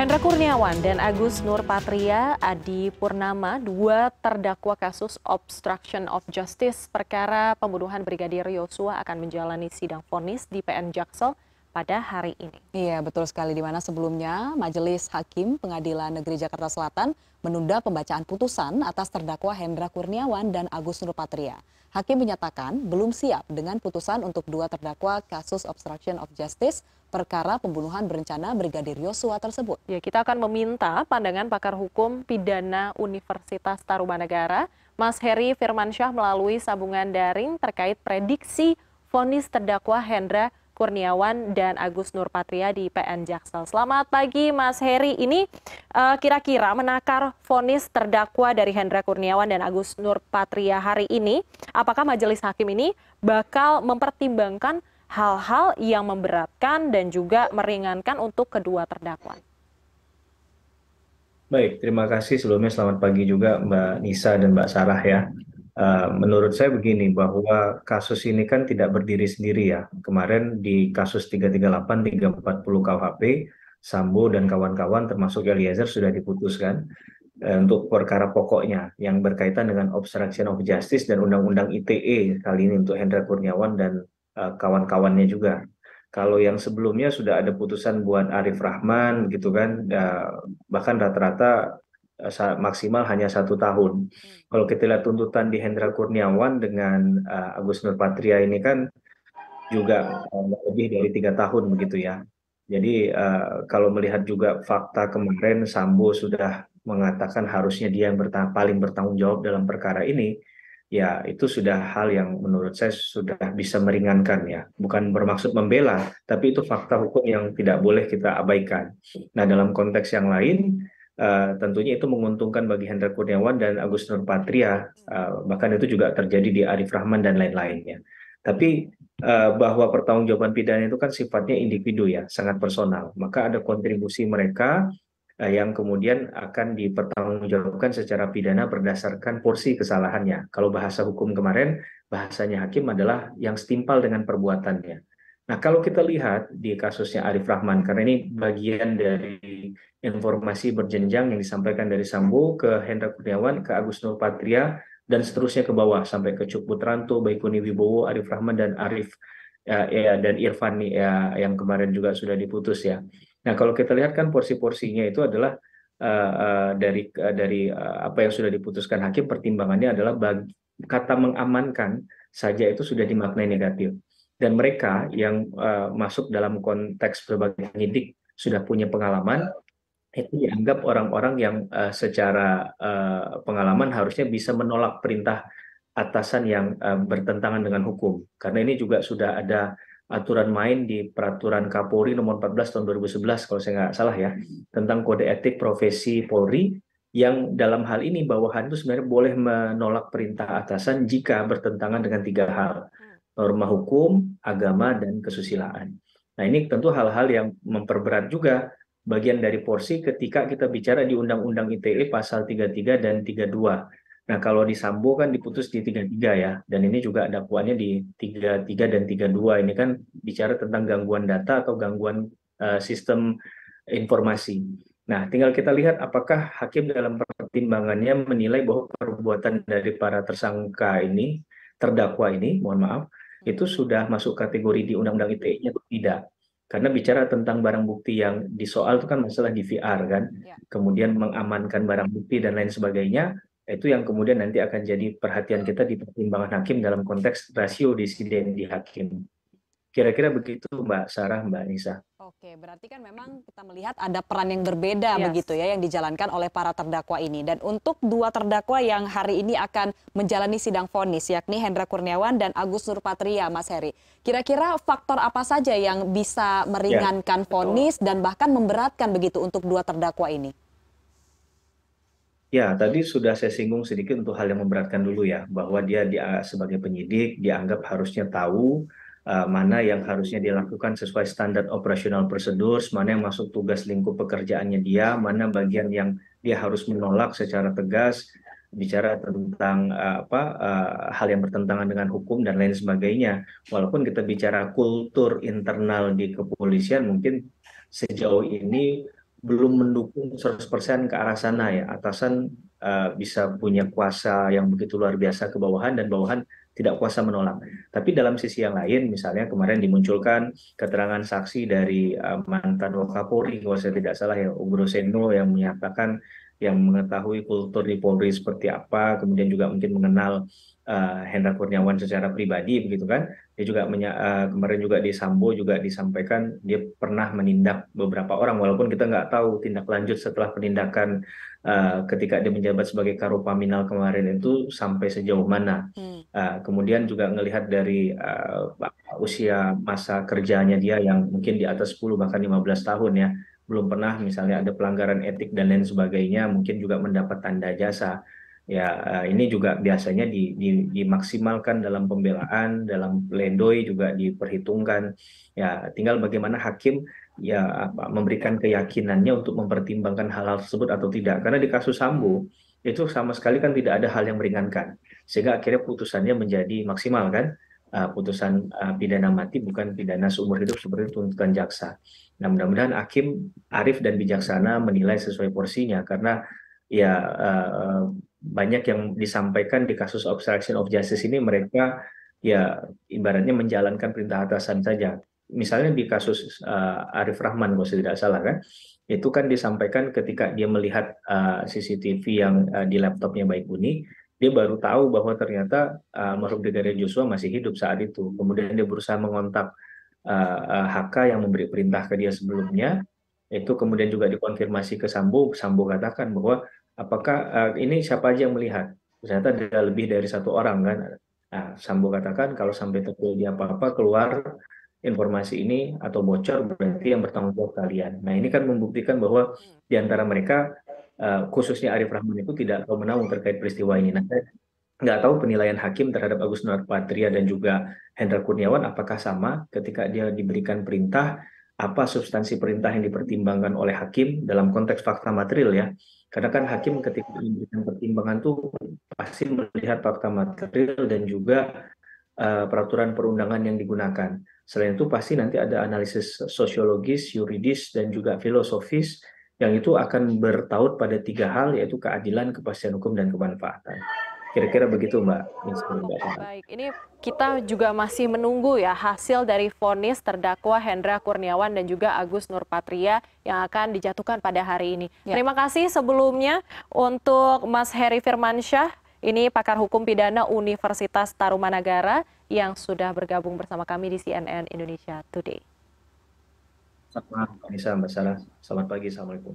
Hendra Kurniawan dan Agus Nurpatria Adi Purnama, dua terdakwa kasus obstruction of justice perkara pembunuhan Brigadir Yosua akan menjalani sidang vonis di PN Jaksel pada hari ini. Iya, betul sekali. Dimana sebelumnya Majelis Hakim Pengadilan Negeri Jakarta Selatan menunda pembacaan putusan atas terdakwa Hendra Kurniawan dan Agus Nurpatria. Hakim menyatakan belum siap dengan putusan untuk dua terdakwa kasus obstruction of justice perkara pembunuhan berencana Brigadir Yosua tersebut. Ya, kita akan meminta pandangan pakar hukum pidana Universitas Tarumanegara, Mas Heri Firmansyah melalui sambungan daring terkait prediksi vonis terdakwa Hendra Kurniawan dan Agus Nurpatria di PN Jaksel. Selamat pagi Mas Heri. Ini eh, kira-kira uh, kira -kira menakar vonis terdakwa dari Hendra Kurniawan dan Agus Nurpatria hari ini, apakah majelis hakim ini bakal mempertimbangkan hal-hal yang memberatkan dan juga meringankan untuk kedua terdakwa? Baik, terima kasih sebelumnya selamat pagi juga Mbak Nisa dan Mbak Sarah ya. Eh, menurut saya begini bahwa kasus ini kan tidak berdiri sendiri ya kemarin di kasus 338 340 KUHP Sambo dan kawan-kawan termasuk ya. Eliezer sudah diputuskan eh, untuk perkara pokoknya yang berkaitan dengan obstruction of justice dan undang-undang ITE kali ini untuk Hendra Kurniawan dan eh, kawan-kawannya juga. Kalau yang sebelumnya sudah ada putusan buat Arif Rahman gitu kan, bahkan rata-rata Eh, maksimal hanya satu tahun. Hmm. Kalau kita lihat tuntutan di Hendra Kurniawan dengan uh, Agus Nurpatria ini kan juga uh, lebih dari tiga tahun begitu ya. Jadi uh, kalau melihat juga fakta kemarin Sambo sudah mengatakan harusnya dia yang bertang paling bertanggung jawab dalam perkara ini, ya itu sudah hal yang menurut saya sudah bisa meringankan ya. Bukan bermaksud membela, tapi itu fakta hukum yang tidak boleh kita abaikan. Nah dalam konteks yang lain, Eh, tentunya itu menguntungkan bagi Hendra Kurniawan dan Agus Nurpatria, uh, bahkan itu juga terjadi di Arif Rahman dan lain-lainnya. Tapi uh, bahwa pertanggungjawaban pidana itu kan sifatnya individu ya, sangat personal. Maka ada kontribusi mereka uh, yang kemudian akan dipertanggungjawabkan secara pidana berdasarkan porsi kesalahannya. Kalau bahasa hukum kemarin, bahasanya hakim adalah yang setimpal dengan perbuatannya. Nah, kalau kita lihat di kasusnya Arif Rahman, karena ini bagian dari informasi berjenjang yang disampaikan dari Sambo ke Hendra Kurniawan, ke Agus Nurpatria, dan seterusnya ke bawah, sampai ke Cuk Putranto, Baikuni Wibowo, Arif Rahman, dan Arif ya, ya, dan Irfan ya, yang kemarin juga sudah diputus ya. Nah, kalau kita lihat kan porsi-porsinya itu adalah uh, uh, dari uh, dari uh, apa yang sudah diputuskan hakim pertimbangannya adalah bagi, kata mengamankan saja itu sudah dimaknai negatif dan mereka yang uh, masuk dalam konteks berbagai penyidik sudah punya pengalaman itu dianggap orang-orang yang uh, secara uh, pengalaman harusnya bisa menolak perintah atasan yang uh, bertentangan dengan hukum karena ini juga sudah ada aturan main di peraturan Kapolri nomor 14 tahun 2011 kalau saya nggak salah ya tentang kode etik profesi Polri yang dalam hal ini bawahan itu sebenarnya boleh menolak perintah atasan jika bertentangan dengan tiga hal norma hukum, agama, dan kesusilaan. Nah ini tentu hal-hal yang memperberat juga bagian dari porsi ketika kita bicara di Undang-Undang ITE pasal 33 dan 32. Nah kalau di Sambo kan diputus di 33 ya, dan ini juga dakwaannya di 33 dan 32. Ini kan bicara tentang gangguan data atau gangguan uh, sistem informasi. Nah, tinggal kita lihat apakah hakim dalam pertimbangannya menilai bahwa perbuatan dari para tersangka ini, terdakwa ini, mohon maaf, itu sudah masuk kategori di Undang-Undang ITE-nya atau tidak. Karena bicara tentang barang bukti yang disoal itu kan masalah DVR kan, ya. kemudian mengamankan barang bukti dan lain sebagainya, itu yang kemudian nanti akan jadi perhatian kita di pertimbangan hakim dalam konteks rasio disiden di hakim. Kira-kira begitu Mbak Sarah, Mbak Nisa. Oke, berarti kan memang kita melihat ada peran yang berbeda yes. begitu ya yang dijalankan oleh para terdakwa ini. Dan untuk dua terdakwa yang hari ini akan menjalani sidang vonis yakni Hendra Kurniawan dan Agus Nurpatria, Mas Heri. Kira-kira faktor apa saja yang bisa ya, meringankan fonis vonis dan bahkan memberatkan begitu untuk dua terdakwa ini? Ya, tadi sudah saya singgung sedikit untuk hal yang memberatkan dulu ya, bahwa dia sebagai penyidik dianggap harusnya tahu Eh, mana yang harusnya dilakukan sesuai standar operasional prosedur, mana yang masuk tugas lingkup pekerjaannya dia, mana bagian yang dia harus menolak secara tegas, bicara tentang uh, apa uh, hal yang bertentangan dengan hukum dan lain sebagainya. Walaupun kita bicara kultur internal di kepolisian mungkin sejauh ini belum mendukung 100% ke arah sana ya. Atasan uh, bisa punya kuasa yang begitu luar biasa ke bawahan dan bawahan tidak kuasa menolak. Tapi dalam sisi yang lain, misalnya kemarin dimunculkan keterangan saksi dari eh, mantan Wakapori kalau saya tidak salah ya, Ugro Seno yang menyatakan yang mengetahui kultur di Polri seperti apa, kemudian juga mungkin mengenal uh, Hendra Kurniawan secara pribadi begitu kan. Dia juga uh, kemarin juga di Sambo juga disampaikan dia pernah menindak beberapa orang walaupun kita nggak tahu tindak lanjut setelah penindakan uh, ketika dia menjabat sebagai Karopaminal kemarin itu sampai sejauh mana. Uh, kemudian juga melihat dari uh, usia masa kerjanya dia yang mungkin di atas 10 bahkan 15 tahun ya belum pernah misalnya ada pelanggaran etik dan lain sebagainya mungkin juga mendapat tanda jasa ya eh, ini juga biasanya di, di, dimaksimalkan dalam pembelaan dalam pledoi juga diperhitungkan ya tinggal bagaimana hakim ya apa, memberikan keyakinannya untuk mempertimbangkan hal-hal tersebut atau tidak karena di kasus Sambo itu sama sekali kan tidak ada hal yang meringankan sehingga akhirnya putusannya menjadi maksimal kan uh, putusan uh, pidana mati bukan pidana seumur hidup seperti tuntutan jaksa. Nah, mudah-mudahan hakim arif dan bijaksana menilai sesuai porsinya karena ya uh, banyak yang disampaikan di kasus obstruction of justice ini mereka ya ibaratnya menjalankan perintah atasan saja. Misalnya di kasus uh, Arif Rahman kalau tidak salah kan, itu kan disampaikan ketika dia melihat uh, CCTV yang uh, di laptopnya baik Baikuni, dia baru tahu bahwa ternyata uh, eh, Marhum Degare Joshua masih hidup saat itu. Kemudian dia berusaha mengontak uh, eh, eh, HK yang memberi perintah ke dia sebelumnya. Itu kemudian juga dikonfirmasi ke Sambo. Sambo katakan bahwa apakah ini siapa aja yang melihat? Ternyata ada lebih dari satu orang kan. Nah, Sambo katakan kalau sampai terjadi apa-apa keluar informasi ini atau bocor berarti yang bertanggung jawab kalian. Nah ini kan membuktikan bahwa di antara mereka uh, khususnya Arief Rahman itu tidak tahu menahu terkait peristiwa ini. Nah, saya nggak tahu penilaian hakim terhadap Agus Nurpatria dan juga Hendra Kurniawan apakah sama ketika dia diberikan perintah apa substansi perintah yang dipertimbangkan oleh hakim dalam konteks fakta material ya. Karena kan hakim ketika memberikan pertimbangan tuh pasti melihat fakta material dan juga uh, peraturan perundangan yang digunakan. Selain itu pasti nanti ada analisis sosiologis, yuridis dan juga filosofis yang itu akan bertaut pada tiga hal yaitu keadilan, kepastian hukum, dan kemanfaatan. Kira-kira begitu Mbak. Baik, ini kita juga masih menunggu ya hasil dari vonis terdakwa Hendra Kurniawan dan juga Agus Nurpatria yang akan dijatuhkan pada hari ini. Ya. Terima kasih sebelumnya untuk Mas Heri Firmansyah, ini pakar hukum pidana Universitas Tarumanagara yang sudah bergabung bersama kami di CNN Indonesia Today. Selamat malam. Nisa, Mbak Sarah. Selamat pagi. Assalamualaikum.